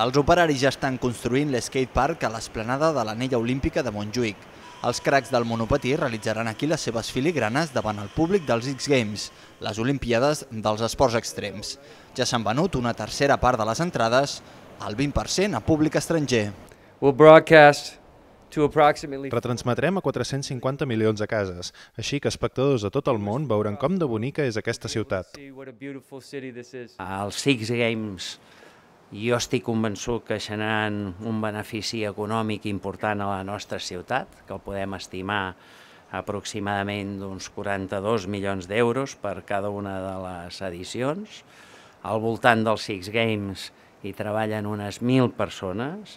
Els operaris ja estan construint l'skatepark a l'esplanada de l'anella olímpica de Montjuïc. Els cracs del monopatí realitzaran aquí les seves filigranes davant el públic dels X Games, les Olimpiades dels Esports Extrems. Ja s'han venut una tercera part de les entrades, el 20% a públic estranger. We'll broadcast Retransmetrem a 450 milions de cases, així que espectadors de tot el món veuran com de bonica és aquesta ciutat. Els Six Games jo estic convençut que seran un benefici econòmic important a la nostra ciutat, que el podem estimar aproximadament d'uns 42 milions d'euros per cada una de les edicions. Al voltant dels Six Games hi treballen unes 1.000 persones,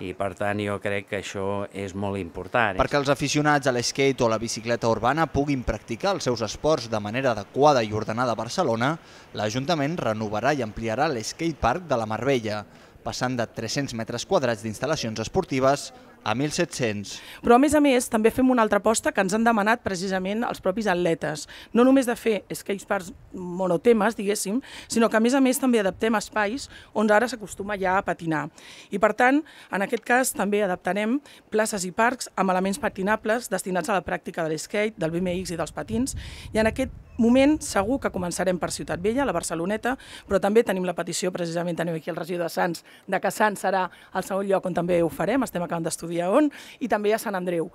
i per tant jo crec que això és molt important. Perquè els aficionats a l'skate o a la bicicleta urbana puguin practicar els seus esports de manera adequada i ordenada a Barcelona, l'Ajuntament renovarà i ampliarà l'esquate park de la Marbella, passant de 300 metres quadrats d'instal·lacions esportives a 1.700. Però a més a més també fem una altra aposta que ens han demanat precisament els propis atletes. No només de fer parts monotemes, diguéssim, sinó que a més a més també adaptem espais on ara s'acostuma ja a patinar. I per tant, en aquest cas també adaptarem places i parcs amb elements patinables destinats a la pràctica de l'esquate, del BMX i dels patins, i en aquest moment segur que començarem per Ciutat Vella, la Barceloneta, però també tenim la petició, precisament tenim aquí el regidor de Sants, de que Sants serà el segon lloc on també ho farem, estem acabant d'estudiar on, i també a Sant Andreu.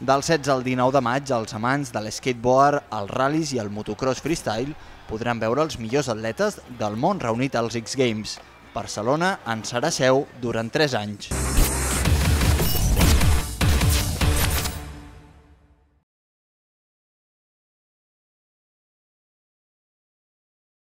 Del 16 al 19 de maig, els amants de l'skateboard, els ral·lis i el motocross freestyle podran veure els millors atletes del món reunit als X Games. Barcelona en serà seu durant 3 anys.